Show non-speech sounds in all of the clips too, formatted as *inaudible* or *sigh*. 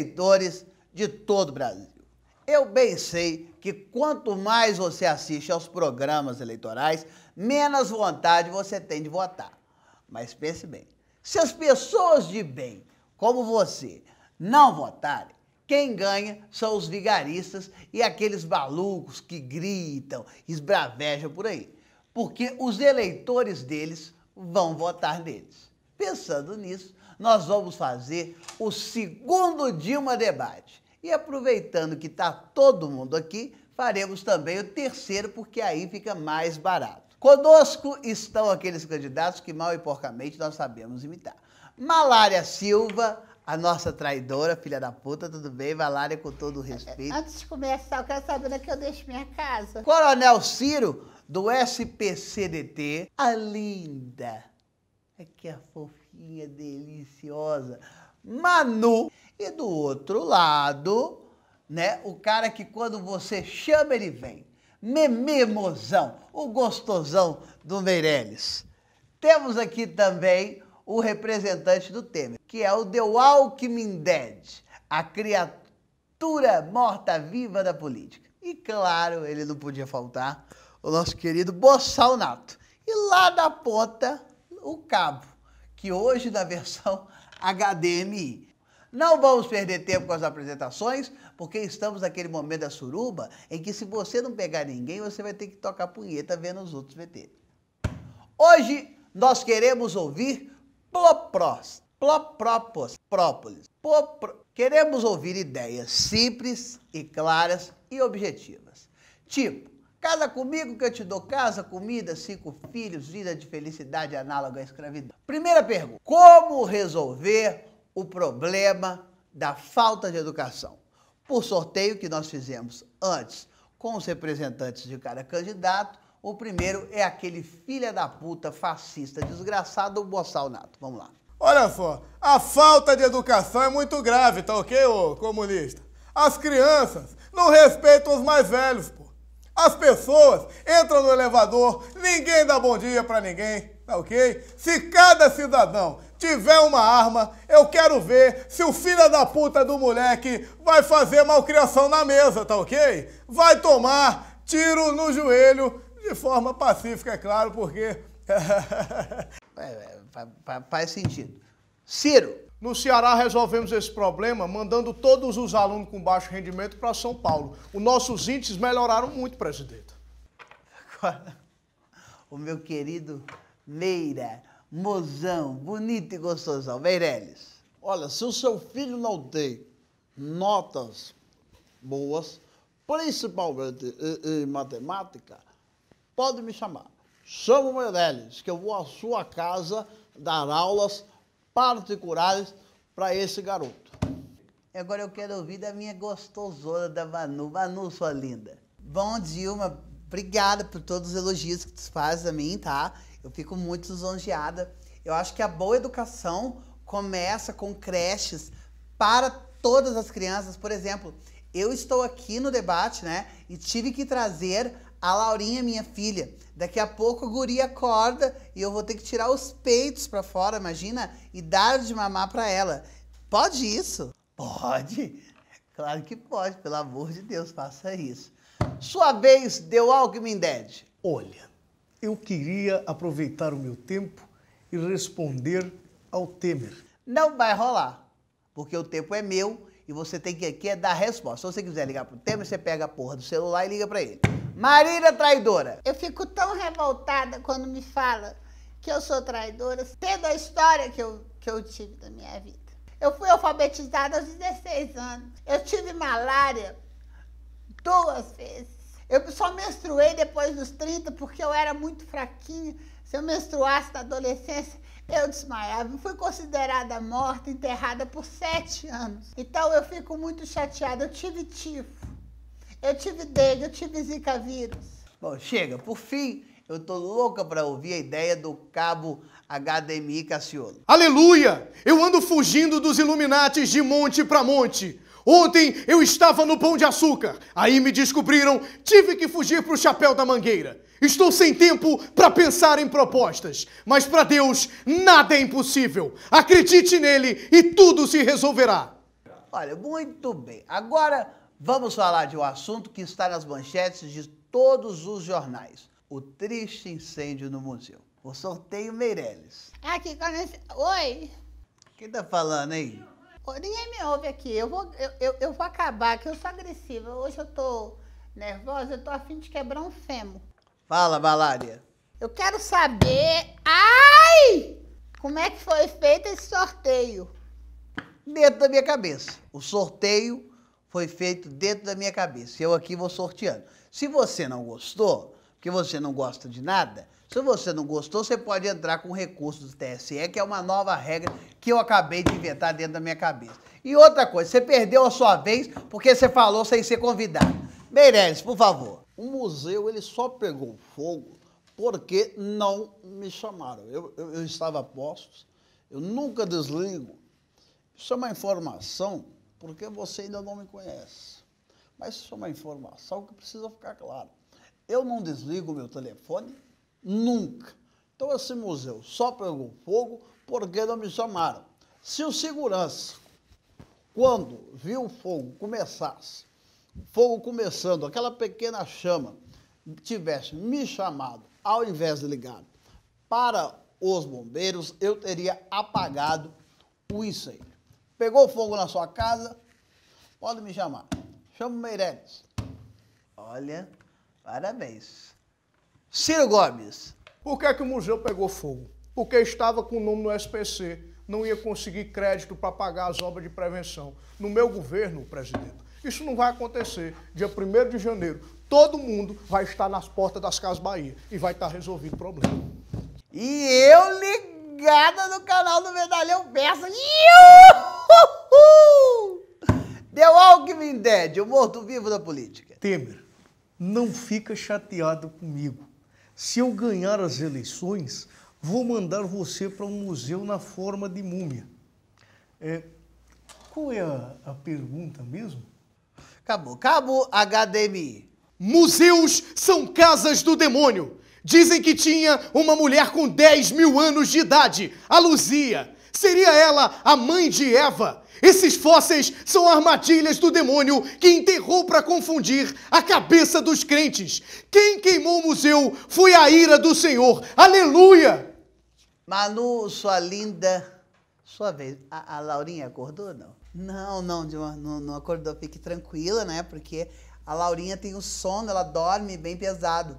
eleitores de todo o Brasil. Eu bem sei que quanto mais você assiste aos programas eleitorais, menos vontade você tem de votar. Mas pense bem: se as pessoas de bem, como você, não votarem, quem ganha são os vigaristas e aqueles malucos que gritam, esbravejam por aí. Porque os eleitores deles vão votar neles. Pensando nisso, nós vamos fazer o segundo Dilma Debate. E aproveitando que está todo mundo aqui, faremos também o terceiro, porque aí fica mais barato. Conosco estão aqueles candidatos que mal e porcamente nós sabemos imitar. Malária Silva, a nossa traidora, filha da puta, tudo bem? Malária com todo o respeito. Antes de começar, eu quero saber onde é que eu deixo minha casa. Coronel Ciro, do SPCDT, a linda. É que a é fofa deliciosa, Manu. E do outro lado, né, o cara que quando você chama ele vem. Meme Mozão, o gostosão do Meirelles. Temos aqui também o representante do Temer, que é o The Walking Dead, a criatura morta-viva da política. E claro, ele não podia faltar, o nosso querido Boçal Nato. E lá da ponta, o cabo, que hoje da versão HDMI. *laughs* Não vamos perder tempo com as apresentações, porque estamos naquele momento da suruba em que se você não pegar ninguém, você vai ter que tocar punheta vendo os outros VT. Hoje nós queremos ouvir plopros, ploprópolis, própolis. Popro... Queremos ouvir ideias simples e claras e objetivas. Tipo, Casa comigo que eu te dou casa, comida, cinco filhos, vida de felicidade análoga à escravidão. Primeira pergunta: como resolver o problema da falta de educação? Por sorteio que nós fizemos antes com os representantes de cada candidato, o primeiro é aquele filha da puta fascista desgraçado, o Boçal Nato. Vamos lá. Olha só, a falta de educação é muito grave, tá ok, ô comunista? As crianças não respeitam os mais velhos, pô. As pessoas entram no elevador, ninguém dá bom dia para ninguém, tá ok? Se cada cidadão tiver uma arma, eu quero ver se o filho da puta do moleque vai fazer malcriação na mesa, tá ok? Vai tomar tiro no joelho, de forma pacífica, é claro, porque. *laughs* É, é, faz sentido. Ciro, no Ceará resolvemos esse problema mandando todos os alunos com baixo rendimento para São Paulo. Os nossos índices melhoraram muito, presidente. Agora, o meu querido Meira, mozão, bonito e gostosão, Meirelles. Olha, se o seu filho não tem notas boas, principalmente em, em matemática, pode me chamar. Chama o Meirelles, que eu vou à sua casa dar aulas reparos e curados para esse garoto. Agora eu quero ouvir da minha gostosona da Manu. Manu, sua linda. Bom, Dilma, obrigada por todos os elogios que tu faz a mim, tá? Eu fico muito lisonjeada. Eu acho que a boa educação começa com creches para todas as crianças. Por exemplo, eu estou aqui no debate, né? E tive que trazer a Laurinha, minha filha, daqui a pouco a guria acorda e eu vou ter que tirar os peitos para fora, imagina, e dar de mamar para ela. Pode isso? Pode. Claro que pode, pelo amor de Deus, faça isso. Sua vez, The me Dead. Olha, eu queria aproveitar o meu tempo e responder ao Temer. Não vai rolar, porque o tempo é meu e você tem que aqui é dar resposta. Se você quiser ligar pro Temer, você pega a porra do celular e liga para ele. Marília é traidora. Eu fico tão revoltada quando me fala que eu sou traidora, tendo a história que eu, que eu tive da minha vida. Eu fui alfabetizada aos 16 anos. Eu tive malária duas vezes. Eu só menstruei depois dos 30 porque eu era muito fraquinha. Se eu menstruasse na adolescência, eu desmaiava. fui considerada morta, enterrada por sete anos. Então eu fico muito chateada. Eu tive tifo. Eu tive dengue, eu tive zika vírus. Bom, chega. Por fim, eu tô louca para ouvir a ideia do cabo HDMI Cassiolo. Aleluia! Eu ando fugindo dos Illuminates de monte para monte. Ontem eu estava no Pão de Açúcar. Aí me descobriram, tive que fugir para o Chapéu da Mangueira. Estou sem tempo para pensar em propostas, mas para Deus nada é impossível. Acredite nele e tudo se resolverá. Olha, muito bem. Agora Vamos falar de um assunto que está nas manchetes de todos os jornais: o triste incêndio no museu. O sorteio Meirelles. Aqui, quando... Oi! Quem tá falando aí? Ninguém me ouve aqui. Eu vou, eu, eu, eu vou acabar Que Eu sou agressiva. Hoje eu tô nervosa. Eu tô afim de quebrar um fêmur. Fala, Valária. Eu quero saber. Ai! Como é que foi feito esse sorteio? Dentro da minha cabeça. O sorteio foi feito dentro da minha cabeça. Eu aqui vou sorteando. Se você não gostou, porque você não gosta de nada, se você não gostou, você pode entrar com recurso do TSE, que é uma nova regra que eu acabei de inventar dentro da minha cabeça. E outra coisa, você perdeu a sua vez porque você falou sem ser convidado. Meirelles, por favor. O museu ele só pegou fogo porque não me chamaram. Eu, eu, eu estava a postos, eu nunca desligo. Isso é uma informação porque você ainda não me conhece. Mas isso é uma informação que precisa ficar clara. Eu não desligo meu telefone nunca. Então, esse museu só pegou fogo porque não me chamaram. Se o segurança, quando viu o fogo começasse, fogo começando, aquela pequena chama, tivesse me chamado, ao invés de ligar para os bombeiros, eu teria apagado o incêndio. Pegou fogo na sua casa? Pode me chamar. Chama o Meireles. Olha, parabéns. Ciro Gomes. Por que, é que o museu pegou fogo? Porque estava com o nome no SPC. Não ia conseguir crédito para pagar as obras de prevenção. No meu governo, presidente, isso não vai acontecer. Dia 1 de janeiro, todo mundo vai estar nas portas das Casas Bahia e vai estar resolvido o problema. E eu ligada no canal do Medalhão Peça. Uhul! Deu Alckmin Dead, o morto-vivo da política. Temer, não fica chateado comigo. Se eu ganhar as eleições, vou mandar você para um museu na forma de múmia. É, qual é a, a pergunta mesmo? Acabou. Cabo HDMI. Museus são casas do demônio. Dizem que tinha uma mulher com 10 mil anos de idade, a Luzia. Seria ela a mãe de Eva? Esses fósseis são armadilhas do demônio que enterrou para confundir a cabeça dos crentes. Quem queimou o museu foi a ira do Senhor. Aleluia! Manu, sua linda, sua vez. A, a Laurinha acordou não? Não, não, não, não acordou. Fique tranquila, né? Porque a Laurinha tem o sono, ela dorme bem pesado.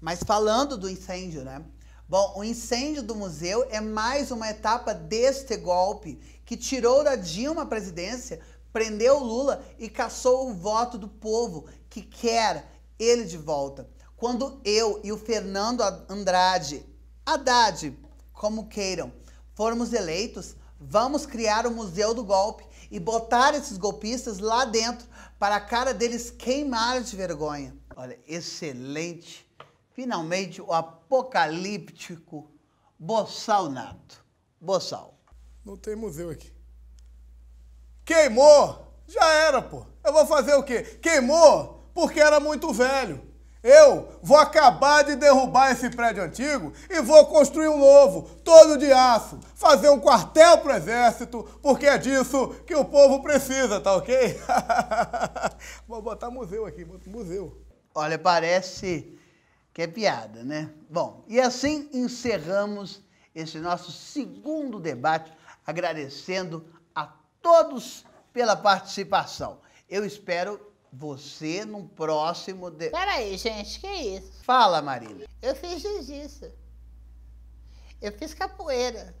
Mas falando do incêndio, né? Bom, o incêndio do museu é mais uma etapa deste golpe que tirou da Dilma a presidência, prendeu Lula e caçou o voto do povo que quer ele de volta. Quando eu e o Fernando Andrade, Haddad, como queiram, formos eleitos, vamos criar o Museu do Golpe e botar esses golpistas lá dentro para a cara deles queimar de vergonha. Olha, excelente finalmente o apocalíptico Bossal Nato. Bossal. Não tem museu aqui. Queimou! Já era, pô. Eu vou fazer o quê? Queimou porque era muito velho. Eu vou acabar de derrubar esse prédio antigo e vou construir um novo, todo de aço, fazer um quartel pro exército, porque é disso que o povo precisa, tá ok? *laughs* vou botar museu aqui, museu. Olha, parece que é piada, né? Bom, e assim encerramos esse nosso segundo debate, agradecendo a todos pela participação. Eu espero você num próximo de... Peraí, gente, que isso? Fala, Marina. Eu fiz jiu-jitsu. Eu fiz capoeira.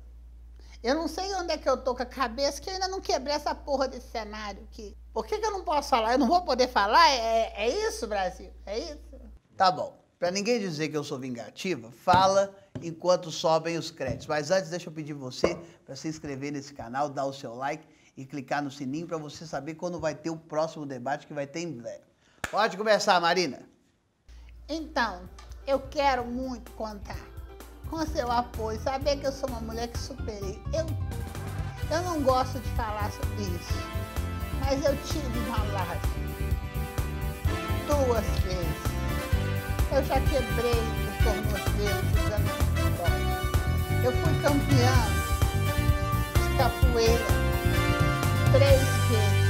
Eu não sei onde é que eu tô com a cabeça, que eu ainda não quebrei essa porra desse cenário aqui. Por que, que eu não posso falar? Eu não vou poder falar? É, é isso, Brasil? É isso? Tá bom. Para ninguém dizer que eu sou vingativa, fala enquanto sobem os créditos. Mas antes, deixa eu pedir você para se inscrever nesse canal, dar o seu like e clicar no sininho para você saber quando vai ter o próximo debate que vai ter em breve. Pode começar, Marina. Então, eu quero muito contar com seu apoio, saber que eu sou uma mulher que superei. Eu, eu não gosto de falar sobre isso, mas eu tive uma lágrima. duas eu já quebrei o tornozelo dos futebol. É. Eu fui campeã de capoeira três vezes.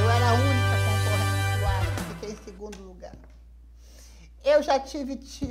Eu era a única concorrente do ar, fiquei em segundo lugar. Eu já tive tio.